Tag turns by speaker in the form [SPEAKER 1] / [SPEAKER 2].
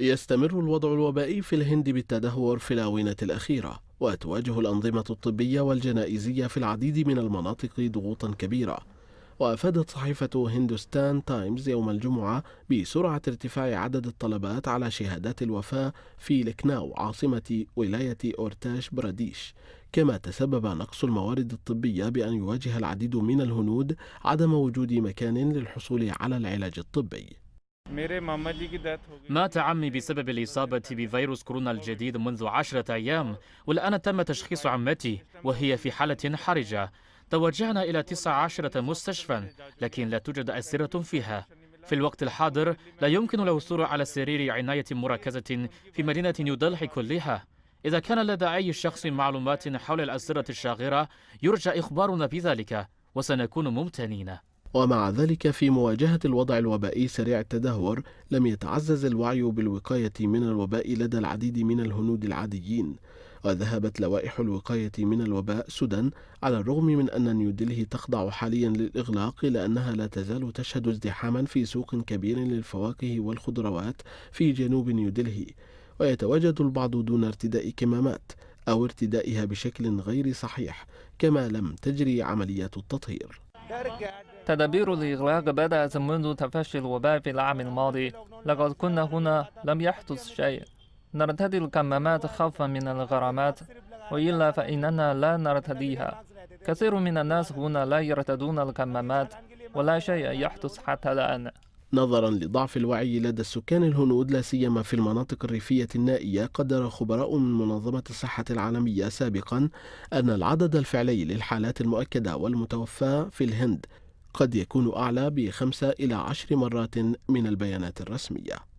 [SPEAKER 1] يستمر الوضع الوبائي في الهند بالتدهور في الآونة الأخيرة وتواجه الأنظمة الطبية والجنائزية في العديد من المناطق ضغوطا كبيرة وأفادت صحيفة هندوستان تايمز يوم الجمعة بسرعة ارتفاع عدد الطلبات على شهادات الوفاة في لكناو عاصمة ولاية أورتاش براديش كما تسبب نقص الموارد الطبية بأن يواجه العديد من الهنود عدم وجود مكان للحصول على العلاج الطبي
[SPEAKER 2] مات عمي بسبب الإصابة بفيروس كورونا الجديد منذ عشرة أيام والآن تم تشخيص عمتي وهي في حالة حرجة توجهنا إلى تسع عشرة مستشفى لكن لا توجد أسرة فيها في الوقت الحاضر لا يمكن العثور على سرير عناية مركزة في مدينة نيودلحي كلها إذا كان لدى أي شخص معلومات حول الأسرة الشاغرة يرجى إخبارنا بذلك وسنكون ممتنين
[SPEAKER 1] ومع ذلك في مواجهة الوضع الوبائي سريع التدهور لم يتعزز الوعي بالوقاية من الوباء لدى العديد من الهنود العاديين وذهبت لوائح الوقاية من الوباء سدى على الرغم من أن نيودلهي تخضع حاليا للإغلاق إلا أنها لا تزال تشهد ازدحاما في سوق كبير للفواكه والخضروات في جنوب نيودلهي ويتواجد البعض دون ارتداء كمامات أو ارتدائها بشكل غير صحيح كما لم تجري عمليات التطهير
[SPEAKER 3] تدابير الإغلاق بدأت منذ تفشي الوباء في العام الماضي لقد كنا هنا لم يحدث شيء نرتدي الكمامات خوفا من الغرامات وإلا فإننا لا نرتديها كثير من الناس هنا لا يرتدون الكمامات ولا شيء يحدث حتى الآن
[SPEAKER 1] نظرا لضعف الوعي لدى السكان الهنود لا سيما في المناطق الريفية النائية قدر خبراء من منظمة الصحة العالمية سابقا أن العدد الفعلي للحالات المؤكدة والمتوفاة في الهند قد يكون أعلى بخمسة إلى عشر مرات من البيانات الرسمية